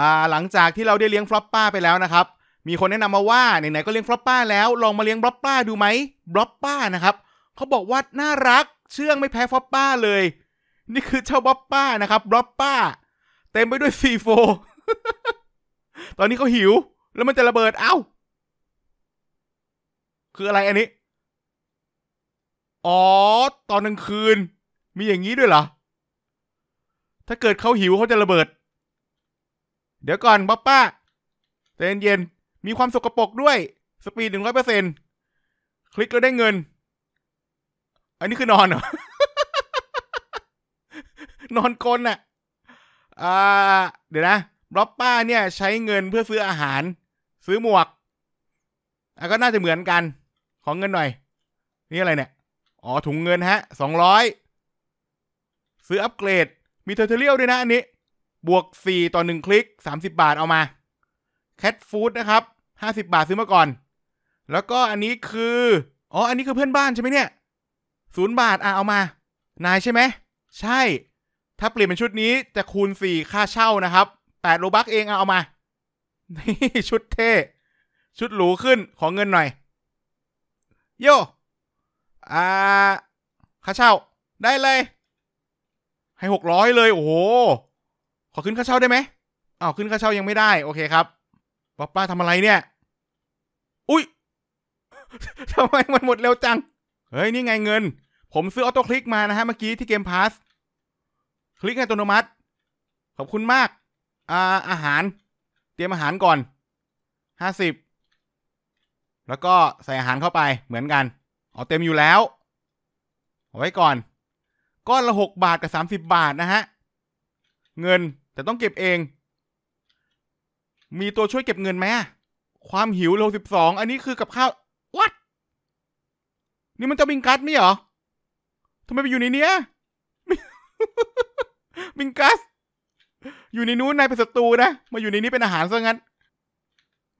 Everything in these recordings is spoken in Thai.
่าหลังจากที่เราได้เลี้ยงฟลอปป้าไปแล้วนะครับ มีคนแนะนำมาว่าไหนๆก็เลี้ยงฟลอปป้าแล้วลองมาเลี้ยงบล็อปป้า ดูไหมบล็อปป้านะครับ เขาบอกว่าน่ารักเชื่องไม่แพ้ฟลอปป้าเลย นี่คือเจ้าบล็อปป้านะครับบล็อปป้า เต็มไปด้วยซีโฟตอนนี้เขาหิวแล้วมันจะระเบิดเอ้า คืออะไรอันนี้อ๋อ ตอนกลางคืน มีอย่างนี้ด้วยเหรอ ถ้าเกิดเขาหิวเขาจะระเบิดเดี๋ยวก่อนป๊อปป้าเในเย็นมีความสกปรกด้วยสปีดหนึ่งร้อยเปอร์เซ็นคลิกแล้วได้เงิน อันนี้คือนอนเหรอ นอนกลนอ่ะ อ่าเดี๋ยวนะ บ๊อบป้า เนี่ย ใช้เงินเพื่อซื้ออาหาร ซื้อหมวกอ่ะก็น่าจะเหมือนกัน ของเงินหน่อย นี่อะไรเนี่ย อ๋อถุงเงินฮะสองร้อยซื้ออัปเกรด มีเทอร์เทเรียลด้วยนะอันนี้บวก 4 ต่อ 1 คลิก 30 บาท เอามาแคทฟู้ดนะครับ 50 บาทซื้อมาก่อน แล้วก็อันนี้คืออ๋ออันนี้คือเพื่อนบ้านใช่ไหมเนี่ย ศูนย์บาทอ่ะเอามา นายใช่ไหม ใช่ ถ้าเปลี่ยนเป็นชุดนี้ จะคูณ 4 ค่าเช่านะครับ8โลบักเองเอาเอามา นี่ชุดเท่ชุดหรูขึ้นขอเงินหน่อย โย อ่า ค่าเช่าได้เลย ให้หกร้อยเลย โอ้โหขอขึ้นค่าเช่าได้ไหมอ้าวขึ้นค่าเช่ายังไม่ได้ โอเคครับ ป๊อปป้าทำอะไรเนี่ย อุ้ยทำไมมันหมดเร็วจัง เฮ้ย นี่ไงเงิน ผมซื้อออโต้คลิกมานะฮะเมื่อกี้ที่เกมพาส คลิกอัตโนมัติ ขอบคุณมาก อ่าอาหาร เตรียมอาหารก่อน ห้าสิบ แล้วก็ใส่อาหารเข้าไปเหมือนกัน เอาเต็มอยู่แล้ว เอาไว้ก่อน ก้อนละหกบาทกับสามสิบบาทนะฮะ เงินแต่ต้องเก็บเอง มีตัวช่วยเก็บเงินไหมความหิวโลสิบสอง อันนี้คือกับข้าว วัด นี่มันจะบิงกัสไม่เหรอ ทำไมไปอยู่ในเนี้ยบิงกัส อยู่ในนู้นนายเป็นศัตรูนะ มาอยู่ในนี้เป็นอาหารซะงั้น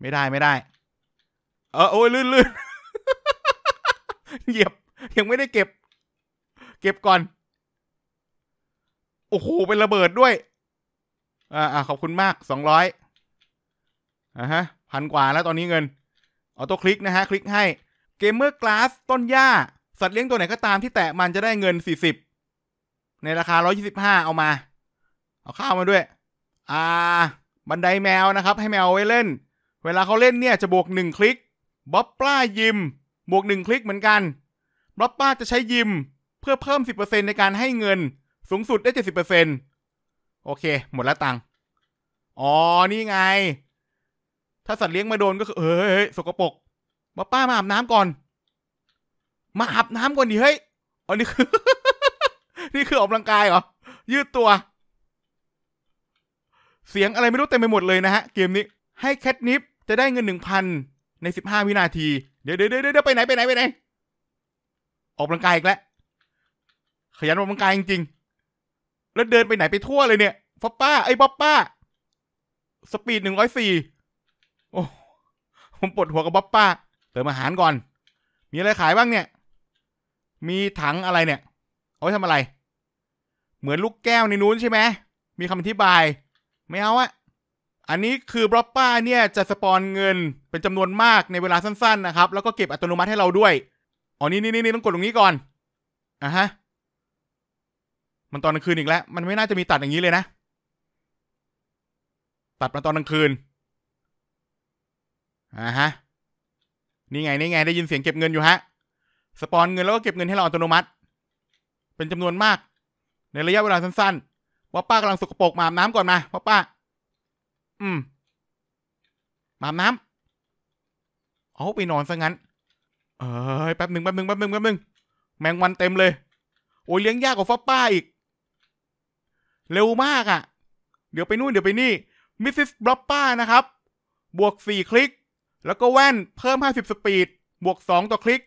ไม่ได้ไม่ได้ เออโอ้ยลื่นลื่นเหยียบยังไม่ได้เก็บ เก็บก่อน โอ้โหเป็นระเบิดด้วยอ่าขอบคุณมากสองร้อยอ่าฮะพันกว่าแล้วตอนนี้เงินออโต้คลิกนะฮะ คลิกให้เกมเมอร์กลาสต้นหญ้าสัตว์เลี้ยงตัวไหนก็ตามที่แตะมันจะได้เงินสี่สิบในราคาร้อยี่สิบห้าเอามา เอาข้าวมาด้วย อ่า บันไดแมวนะครับ ให้แมวไว้เล่น เวลาเขาเล่นเนี่ยจะบวกหนึ่งคลิกบ๊อบป้ายิมบวกหนึ่งคลิกเหมือนกันบ๊อบป้าจะใช้ยิมเพื่อเพิ่มสิบเปอร์เซ็นในการให้เงินสูงสุดได้เจ็ดสิบเปอร์เซ็นต์โอเค หมดแล้วตังอ๋อ นี่ไง ถ้าสัตว์เลี้ยงมาโดนก็คือ เฮ้ยสกปรก มาป้ามาอาบน้ำก่อน มาอาบน้ำก่อนดิเฮ้ย อันนี้คือ นี่คือออกกำลังกายเหรอ ยืดตัว เสียงอะไรไม่รู้เต็มไปหมดเลยนะฮะ เกมนี้ ให้แคทนิฟจะได้เงินหนึ่งพันในสิบห้าวินาที เดี๋ยวเดี๋ยวเดี๋ยวไปไหนไปไหนไปไหน ออกกำลังกายอีกแล้ว ขยันออกกำลังกายจริงแล้วเดินไปไหนไปทั่วเลยเนี่ย ป๊อปป้าไอ้ป๊อบป้า สปีดหนึ่งร้อยสี่โอ้ผมปวดหัวกับป๊อบป้าเติมอาหารก่อน มีอะไรขายบ้างเนี่ย มีถังอะไรเนี่ย เอาไว้ทำอะไร เหมือนลูกแก้วในนู้นใช่ไหม มีคำอธิบาย ไม่เอาอะ อันนี้คือบ๊อบป้า เนี่ยจะสปอนเงินเป็นจำนวนมากในเวลาสั้นๆนะครับ แล้วก็เก็บอัตโนมัติให้เราด้วย อ๋อนี่นี่นี่ต้องกดตรงนี้ก่อน อ่ะฮะมันตอนกลางคืนอีกแล้ว มันไม่น่าจะมีตัดอย่างนี้เลยนะ ตัดมาตอนกลางคืน อ่าฮะ นี่ไงนี่ไง ได้ยินเสียงเก็บเงินอยู่ฮะ สปอนเงินแล้วก็เก็บเงินให้เราอัตโนมัติ เป็นจำนวนมาก ในระยะเวลาสั้นๆว่าป้ากำลังสกปรกมาอาบน้ำก่อนมาพ่าป้า อืมมาอาบน้ำเอาไปนอนซะงั้น เอ้ยแป๊บหนึ่งแป๊บหนึ่งแป๊บหนึ่งแป๊บหนึ่งแมงวันเต็มเลย โอ้ยเลี้ยงยากกว่าฟ้าป้าอีกเร็วมากอะ่ะ เดี๋ยวไปนู่นเดี๋ยวไปนี่ มิสซิสบล็อปป้านะครับ บวก 4 คลิก แล้วก็แว่นเพิ่ม50สปีด บวก 2 ต่อคลิก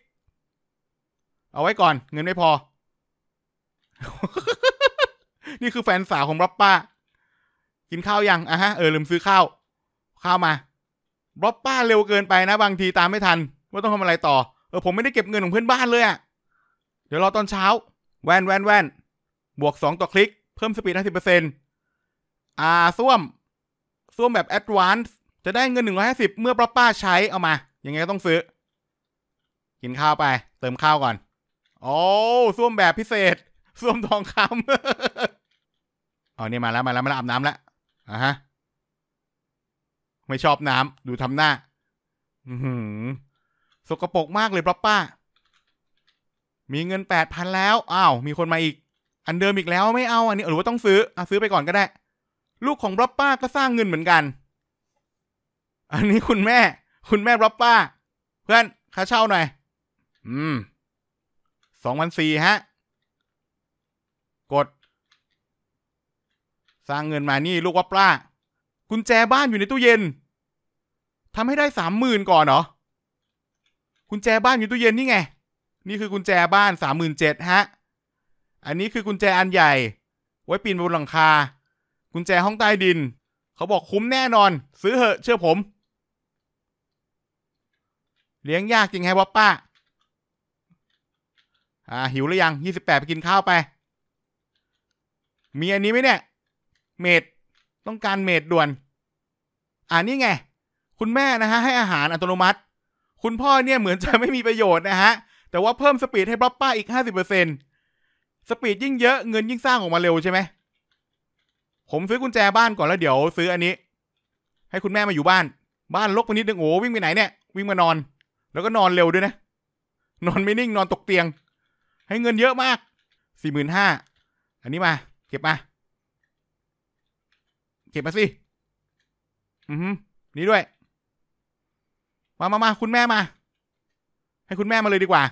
เอาไว้ก่อน เงินไม่พอ นี่คือแฟนสาวของบล็อปป้า กินข้าวยังอ่ะฮะ เออ ลืมซื้อข้าว ข้าวมา บล็อปป้า เร็วเกินไปนะบางทีตามไม่ทัน ว่าต้องทำอะไรต่อ เออ ผมไม่ได้เก็บเงินของเพื่อนบ้านเลยอะ่ะ เดี๋ยวรอตอนเช้า แว่นแว่นแว่น บวก2ต่อคลิกพิ่มสปีด50%อ่าส้วมส้วมแบบแอดวานซ์ จะได้เงิน 150 เมื่อป้าป้าใช้ เอามา ยังไงก็ต้องซื้อ กินข้าวไป เติมข้าวก่อน โอ้ส้วมแบบพิเศษส้วมทองคำอ๋อ เนี่ยมาแล้วมาแล้ว มาแล้วอาบน้ำแล้วอ่ะฮะ ไม่ชอบน้ำ ดูทำหน้า อืมสกปรกมากเลยป้าป้า มีเงินแปดพันแล้ว อ้าว มีคนมาอีกอันเดิมอีกแล้วไม่เอาอันนี้หรือว่าต้องซื้ออ่ะซื้อไปก่อนก็ได้ ลูกของบล็อบป้าก็สร้างเงินเหมือนกัน อันนี้คุณแม่ คุณแม่บล็อบป้า เพื่อนค่าเช่าหน่อยอืมสองพันสี่ฮะ กด สร้างเงินมานี่ ลูกว่าปลากุญแจบ้านอยู่ในตู้เย็นทำให้ได้สามหมื่นก่อนเหรอกุญแจบ้านอยู่ตู้เย็นนี่ไงนี่คือกุญแจบ้านสามหมื่นเจ็ดฮะอันนี้คือกุญแจอันใหญ่ ไว้ปีนบนหลังคากุญแจห้องใต้ดิน เขาบอกคุ้มแน่นอน ซื้อเหอะเชื่อผม เลี้ยงยากจริงไฮวอปป้าอ่า หิวหรือยังยี่สิบแปดไปกินข้าวไป มีอันนี้ไหมเนี่ย เมดต้องการเมดด่วนอ่านี่ไง คุณแม่นะฮะให้อาหารอัตโนมัติ คุณพ่อเนี่ยเหมือนจะไม่มีประโยชน์นะฮะ แต่ว่าเพิ่มสปีดให้ป๊อปป้าอีกห้าสิบเปอร์เซ็นต์สปีดยิ่งเยอะเงินยิ่งสร้างออกมาเร็วใช่ไหม ผมซื้อกุญแจบ้านก่อนแล้วเดี๋ยว ซื้ออันนี้ ให้คุณแม่มาอยู่บ้าน บ้านลกไปนิดนึงโอ้วิ่งไปไหน เนี่ยวิ่งมานอน แล้วก็นอนเร็วด้วยนะนอนไม่นิ่งนอนตกเตียง ให้เงินเยอะมากสี่หมื่นห้าอันนี้มา เก็บมาเก็บมาสิอือนี่ด้วย มามามาคุณแม่มา ให้คุณแม่มาเลยดีกว่า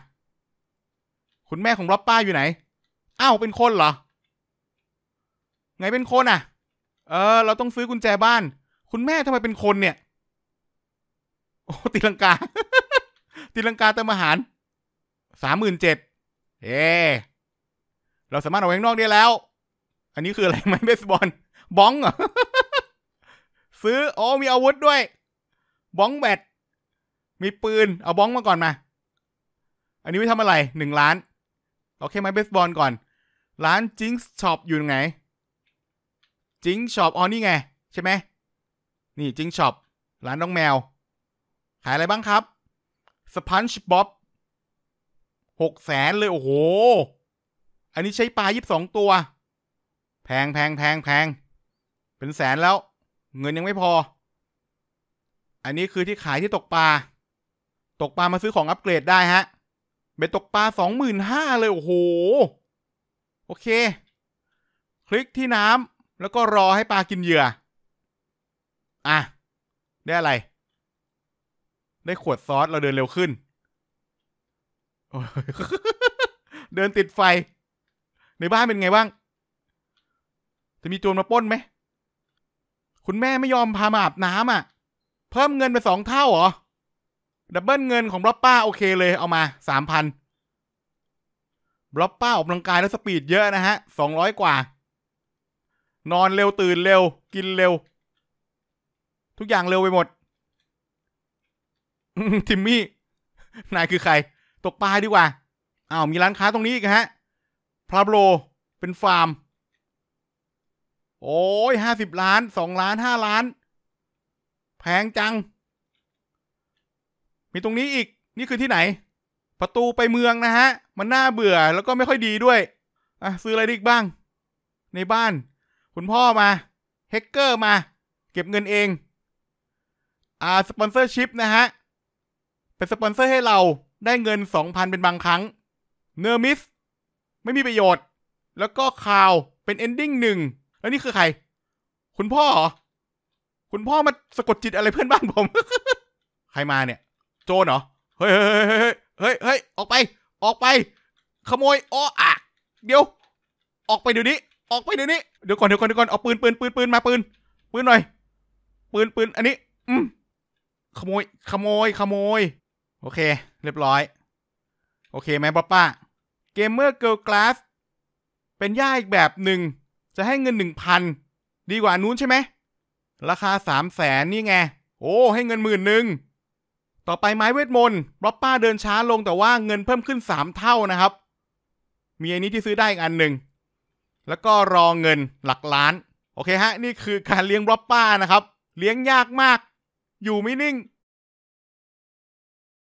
คุณแม่ของล็อบป้าอยู่ไหนอ้าวเป็นคนเหรอ ไงเป็นคนอ่ะ เออ เราต้องซื้อกุญแจบ้าน คุณแม่ทำไมเป็นคนเนี่ย โอ้ตีลังกาตีลังกาเติมอาหาร สามหมื่นเจ็ด เอ เราสามารถออกข้งนอกได้แล้ว อันนี้คืออะไรไหมเบสบอลบ้องเหรอ ซื้อโอ้มีอาวุธด้วยบ้องแบต มีปืน เอาบ้องมาก่อนมา อันนี้ไม่ทำอะไร หนึ่งล้านเราแค่ไม้เบสบอลก่อนร้านจิงช็อปอยู่ไหน จิงช็อปอ๋อนี่ไงใช่ไหม นี่จิงช็อปร้านน้องแมว ขายอะไรบ้างครับสปันช์บ๊อบ หกแสนเลย โอ้โห อันนี้ใช้ปลายีิบสองตัว แพงแพงแพงแพง เป็นแสนแล้ว เงินยังไม่พอ อันนี้คือที่ขายที่ตกปลา ตกปลามาซื้อของอัปเกรดได้ฮะเบ็ดตกปลาสองหมื่นห้าเลยโอ้โหโอเค คลิกที่น้ำแล้วก็รอให้ปลากินเหยื่อ อ่ะ ได้อะไร ได้ขวดซอส เราเดินเร็วขึ้น เดินติดไฟ ในบ้านเป็นไงบ้าง จะมีโจรมาป้นไหม คุณแม่ไม่ยอมพามาอาบน้ำอ่ะ เพิ่มเงินไปสองเท่าเหรอ ดับเบิลเงินของรล็อบป้า โอเคเลย เอามาสามพันบล็อบป้าออกกำลังกายแล้วสปีดเยอะนะฮะ สองร้อยกว่า นอนเร็วตื่นเร็วกินเร็ว ทุกอย่างเร็วไปหมด ทิมมี่ นายคือใคร ตกปลาดีกว่าอ้าวมีร้านค้าตรงนี้อีกฮะพราโบรเป็นฟาร์ม โอ้ยห้าสิบล้านสองล้านห้าล้าน แพงจัง มีตรงนี้อีก นี่คือที่ไหนประตูไปเมืองนะฮะ มันน่าเบื่อ แล้วก็ไม่ค่อยดีด้วย อ่ะซื้ออะไรอีกบ้าง ในบ้าน คุณพ่อมาแฮกเกอร์มา เก็บเงินเอง อ่า สปอนเซอร์ชิพนะฮะ เป็นสปอนเซอร์ให้เราได้เงิน 2,000 เป็นบางครั้ง เนอร์มิสไม่มีประโยชน์ แล้วก็ข่าวเป็นเอนดิ้งหนึ่ง แล้วนี่คือใคร คุณพ่อคุณพ่อมาสะกดจิตอะไรเพื่อนบ้านผม ใครมาเนี่ย โจนเหรอเฮ้ยเฮ้ยเฮ้ยออกไป ออกไป ขโมยอ้ออะ เดี๋ยว ออกไปเดี๋ยวนี้ ออกไปเดี๋ยวนี้ เดี๋ยวก่อน เดี๋ยวก่อน เดี๋ยวก่อน เอาปืน ปืน ปืน ปืน มาปืน ปืนหน่อย ปืน ปืน อันนี้ อืมขโมย ขโมย ขโมย โอเค เรียบร้อย โอเคไหมป้าป้าเกมเมอร์เกิลกลาสเป็นย่าอีกแบบหนึ่ง จะให้เงินหนึ่งพัน ดีกว่านู้นใช่ไหม ราคาสามแสนนี่ไง โอ้ ให้เงินหมื่นหนึ่งต่อไปไม้เวทมนต์บล็อปป้าเดินช้าลงแต่ว่าเงินเพิ่มขึ้น 3 เท่านะครับ มีอันนี้ที่ซื้อได้อีกอันหนึ่ง แล้วก็รอเงินหลักล้าน โอเคฮะ นี่คือการเลี้ยงบล็อปป้านะครับ เลี้ยงยากมาก อยู่ไม่นิ่ง